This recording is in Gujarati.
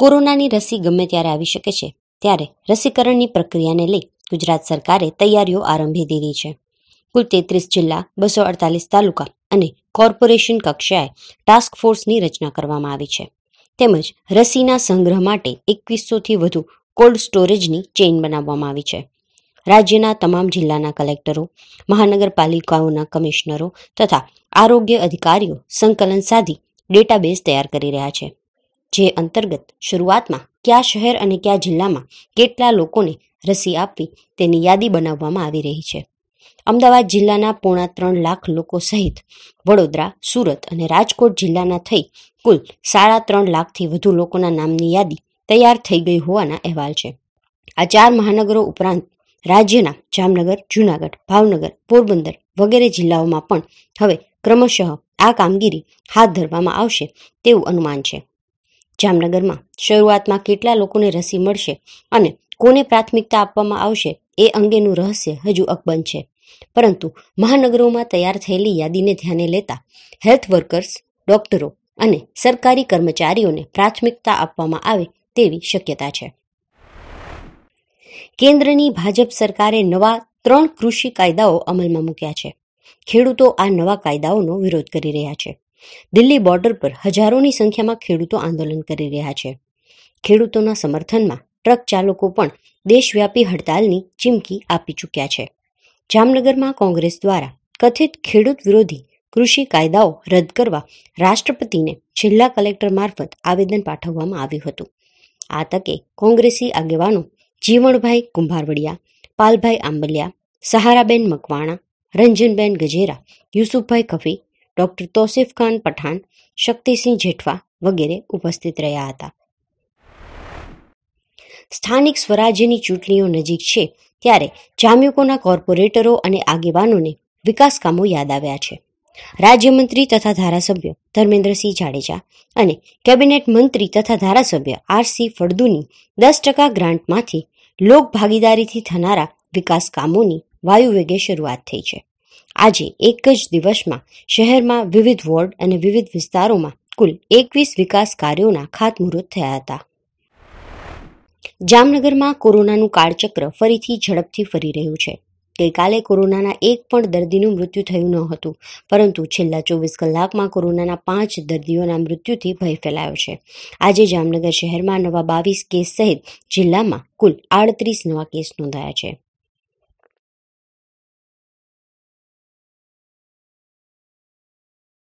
કોરોનાની રસી ગમે ત્યારે આવી શકે છે ત્યારે રસીકરણની પ્રક્રિયાને લઈ ગુજરાત સરકારે તૈયારીઓ આરંભી દીધી છે કુલ તેત્રીસ જિલ્લા બસો અડતાલીસ તાલુકા અને કોર્પોરેશન કક્ષાએ ટાસ્ક ફોર્સની રચના કરવામાં આવી છે તેમજ રસીના સંગ્રહ માટે એકવીસોથી વધુ કોલ્ડ સ્ટોરેજની ચેઇન બનાવવામાં આવી છે રાજ્યના તમામ જિલ્લાના કલેક્ટરો મહાનગરપાલિકાઓના કમિશનરો તથા આરોગ્ય અધિકારીઓ સંકલન સાધી ડેટાબેઝ તૈયાર કરી રહ્યા છે જે અંતર્ગત શરૂઆતમાં કયા શહેર અને કયા જિલ્લામાં કેટલા લોકોને રસી આપવી તેની યાદી બનાવવામાં આવી રહી છે અમદાવાદ જિલ્લાના પોણા ત્રણ લાખ લોકો સહિત વડોદરા સુરત અને રાજકોટ જિલ્લાના થઈ કુલ સાડા ત્રણ લાખથી વધુ લોકોના નામની યાદી તૈયાર થઈ ગઈ હોવાના અહેવાલ છે આ ચાર મહાનગરો ઉપરાંત રાજ્યના જામનગર જૂનાગઢ ભાવનગર પોરબંદર વગેરે જિલ્લાઓમાં પણ હવે ક્રમશઃ આ કામગીરી હાથ ધરવામાં આવશે તેવું અનુમાન છે જામનગરમાં શરૂઆતમાં કેટલા લોકોને રસી મળશે અને કોને પ્રાથમિકતા આપવામાં આવશે એ અંગેનું રહસ્ય હજુ અકબંધ છે પરંતુ મહાનગરોમાં તૈયાર થયેલી યાદીને ધ્યાને લેતા હેલ્થ વર્કર્સ ડોક્ટરો અને સરકારી કર્મચારીઓને પ્રાથમિકતા આપવામાં આવે તેવી શક્યતા છે કેન્દ્રની ભાજપ સરકારે નવા ત્રણ કૃષિ કાયદાઓ અમલમાં મૂક્યા છે ખેડૂતો આ નવા કાયદાઓનો વિરોધ કરી રહ્યા છે દિલ્હી બોર્ડર પર હજારોની સંખ્યામાં ખેડૂતો આંદોલન કરી રહ્યા છે ખેડૂતોના સમર્થનમાં ટ્રક ચાલકો પણ દેશવ્યાપી હડતાલની ચીમકી આપી ચૂક્યા છે જામનગરમાં કોંગ્રેસ દ્વારા કથિત ખેડૂત વિરોધી કૃષિ કાયદાઓ રદ કરવા રાષ્ટ્રપતિને જિલ્લા કલેક્ટર મારફત આવેદન પાઠવવામાં આવ્યું હતું આ તકે કોંગ્રેસી આગેવાનો જીવણભાઈ કુંભારવડિયા પાલભાઈ આંબલિયા સહારાબેન મકવાણા રંજનબેન ગજેરા યુસુફભાઈ કફી ડોક્ટર તોસીફ ખાન પઠાણ શક્તિસિંહ જેઠવા વગેરે ઉપસ્થિત રહ્યા હતા સ્થાનિક સ્વરાજ્યની ચૂંટણીઓ નજીક છે ત્યારે જામ્યુકોના કોર્પોરેટરો અને આગેવાનોને વિકાસ કામો યાદ આવ્યા છે રાજ્યમંત્રી તથા ધારાસભ્ય ધર્મેન્દ્રસિંહ જાડેજા અને કેબિનેટ મંત્રી તથા ધારાસભ્ય આરસી ફળદુની દસ ટકા ગ્રાન્ટમાંથી લોકભાગીદારીથી થનારા વિકાસ કામોની વાયુવેગે શરૂઆત થઈ છે આજે એક જ દિવસમાં શહેરમાં વિવિધ વોર્ડ અને વિવિધ વિસ્તારોમાં કુલ એકવીસ વિકાસ કાર્યોના ખાતમુહૂર્ત થયા હતા જામનગરમાં કોરોનાનું કાળચક્ર ફરીથી ઝડપથી ફરી રહ્યું છે ગઈકાલે કોરોનાના એક પણ દર્દીનું મૃત્યુ થયું ન હતું પરંતુ છેલ્લા ચોવીસ કલાકમાં કોરોનાના પાંચ દર્દીઓના મૃત્યુથી ભય ફેલાયો છે આજે જામનગર શહેરમાં નવા બાવીસ કેસ સહિત જિલ્લામાં કુલ આડત્રીસ નવા કેસ નોંધાયા છે